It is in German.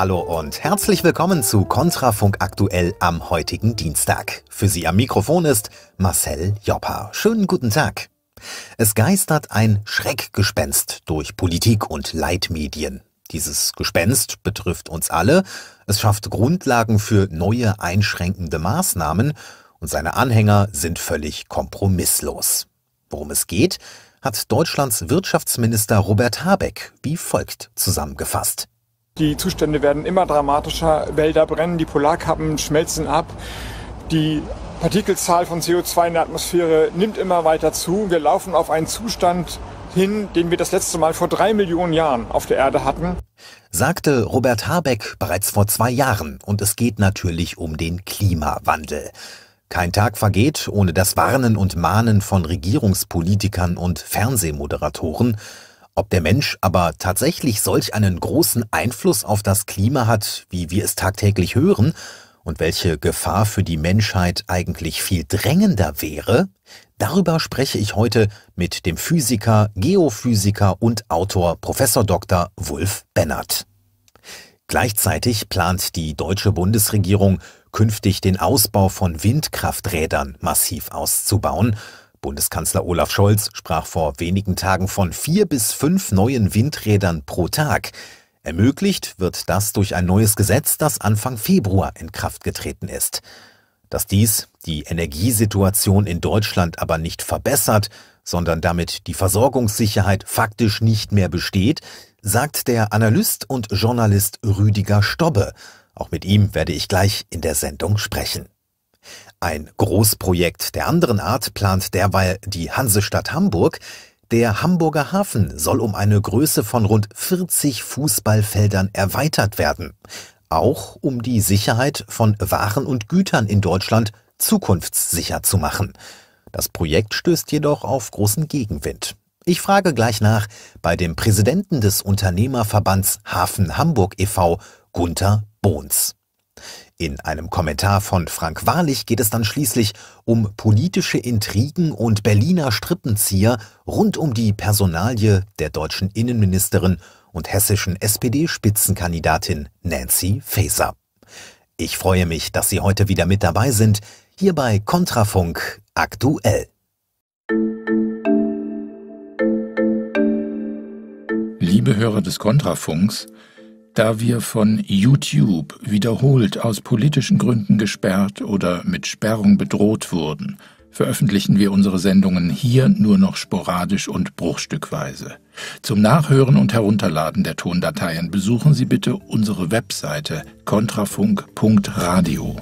Hallo und herzlich willkommen zu Kontrafunk aktuell am heutigen Dienstag. Für Sie am Mikrofon ist Marcel Joppa. Schönen guten Tag. Es geistert ein Schreckgespenst durch Politik und Leitmedien. Dieses Gespenst betrifft uns alle, es schafft Grundlagen für neue einschränkende Maßnahmen und seine Anhänger sind völlig kompromisslos. Worum es geht, hat Deutschlands Wirtschaftsminister Robert Habeck wie folgt zusammengefasst. Die Zustände werden immer dramatischer. Wälder brennen, die Polarkappen schmelzen ab. Die Partikelzahl von CO2 in der Atmosphäre nimmt immer weiter zu. Wir laufen auf einen Zustand hin, den wir das letzte Mal vor drei Millionen Jahren auf der Erde hatten. Sagte Robert Habeck bereits vor zwei Jahren. Und es geht natürlich um den Klimawandel. Kein Tag vergeht ohne das Warnen und Mahnen von Regierungspolitikern und Fernsehmoderatoren, ob der Mensch aber tatsächlich solch einen großen Einfluss auf das Klima hat, wie wir es tagtäglich hören, und welche Gefahr für die Menschheit eigentlich viel drängender wäre, darüber spreche ich heute mit dem Physiker, Geophysiker und Autor Prof. Dr. Wulf Bennert. Gleichzeitig plant die deutsche Bundesregierung, künftig den Ausbau von Windkrafträdern massiv auszubauen, Bundeskanzler Olaf Scholz sprach vor wenigen Tagen von vier bis fünf neuen Windrädern pro Tag. Ermöglicht wird das durch ein neues Gesetz, das Anfang Februar in Kraft getreten ist. Dass dies die Energiesituation in Deutschland aber nicht verbessert, sondern damit die Versorgungssicherheit faktisch nicht mehr besteht, sagt der Analyst und Journalist Rüdiger Stobbe. Auch mit ihm werde ich gleich in der Sendung sprechen. Ein Großprojekt der anderen Art plant derweil die Hansestadt Hamburg. Der Hamburger Hafen soll um eine Größe von rund 40 Fußballfeldern erweitert werden. Auch um die Sicherheit von Waren und Gütern in Deutschland zukunftssicher zu machen. Das Projekt stößt jedoch auf großen Gegenwind. Ich frage gleich nach bei dem Präsidenten des Unternehmerverbands Hafen Hamburg e.V., Gunther Bohns. In einem Kommentar von Frank Wahrlich geht es dann schließlich um politische Intrigen und Berliner Strippenzieher rund um die Personalie der deutschen Innenministerin und hessischen SPD-Spitzenkandidatin Nancy Faeser. Ich freue mich, dass Sie heute wieder mit dabei sind, hier bei Kontrafunk aktuell. Liebe Hörer des Kontrafunks, da wir von YouTube wiederholt aus politischen Gründen gesperrt oder mit Sperrung bedroht wurden, veröffentlichen wir unsere Sendungen hier nur noch sporadisch und bruchstückweise. Zum Nachhören und Herunterladen der Tondateien besuchen Sie bitte unsere Webseite kontrafunk.radio.